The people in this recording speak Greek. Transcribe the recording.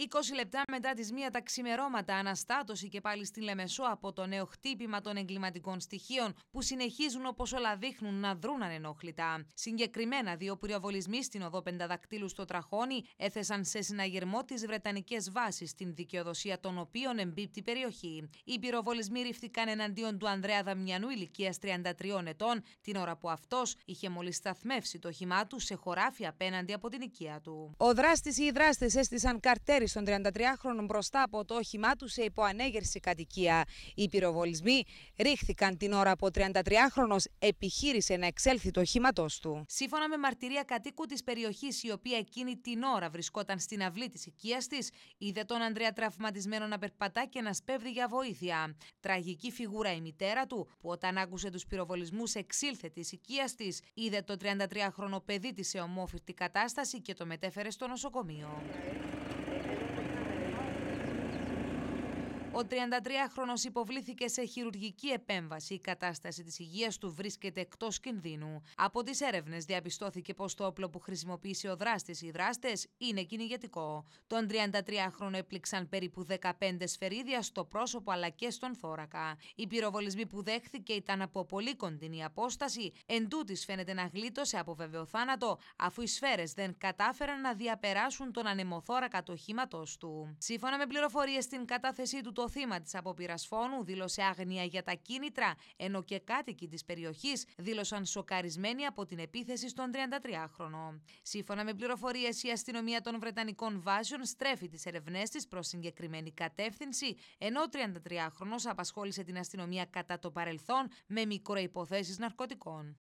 20 λεπτά μετά τις μία τα ξημερώματα αναστάτωση και πάλι στην Λεμεσό από το νέο χτύπημα των εγκληματικών στοιχείων που συνεχίζουν όπως όλα δείχνουν να δρούν ανενόχλητα. Συγκεκριμένα δύο πυροβολισμοί στην οδό Πενταδακτύλου στο Τραχώνι έθεσαν σε συναγερμό τις βρετανικές βάσεις στην δικαιοδοσία των οποίων εμπίπτει περιοχή. Οι πυροβολισμοί ρίφθηκαν εναντίον του Ανδρέα Δαμιανού ηλικίας 33 ετών την ώρα που αυτός είχε μόλις σταθμεύσει το χυμά του σε χωράφι απέναντι από την οικία του. Ο δράστης ή οι δράστες έστησαν καρτέρι στον 33χρονων μπροστά από το όχημά τους σε υποανέγερση κατοικία. Οι πυροβολισμοί ρίχθηκαν την ώρα που ο 33χρονο επιχείρησε να εξέλθει το όχήματό του. Σύμφωνα με μαρτυρία κατοίκου της περιοχής, η οποία εκείνη την ώρα βρισκόταν στην αυλή της οικίας της, είδε τον Ανδρέα τραυματισμένο να περπατά και να σπέβδει για βοήθεια. Τραγική φιγούρα η μητέρα του, που όταν άκουσε τους πυροβολισμούς εξήλθε της οικίας της, είδε το 33χρονο παιδί της σε ομόφυρτη κατάσταση και το μετέφερε στο νοσοκομείο. Ο 33 χρόνο υποβλήθηκε σε χειρουργική επέμβαση. Η κατάσταση της υγείας του βρίσκεται εκτός κινδύνου. Από τις έρευνες διαπιστώθηκε πως το όπλο που χρησιμοποίησε ο δράστης ή οι δράστες είναι κυνηγετικό. Τον 33χρονο έπληξαν περίπου 15 σφαιρίδια στο πρόσωπο αλλά και στον θώρακα. Οι πυροβολισμοί που δέχθηκε ήταν από πολύ κοντινή απόσταση, εν φαίνεται να γλίτωσε από βέβαιο θάνατο, αφού οι σφαίρες δεν κατάφεραν να διαπεράσουν τον ανεμοθώρακα του οχήματο του. Σύμφωνα με πληροφορίες στην κατάθεσή του, το το θύμα της απόπειρας δήλωσε άγνοια για τα κίνητρα, ενώ και κάτοικοι της περιοχής δήλωσαν σοκαρισμένοι από την επίθεση στον 33χρονο. Σύμφωνα με πληροφορίες, η αστυνομία των Βρετανικών βάσεων στρέφει τις ερευνές της προς συγκεκριμένη κατεύθυνση, ενώ ο 33χρονο απασχόλησε την αστυνομία κατά το παρελθόν με μικροϋποθέσεις ναρκωτικών.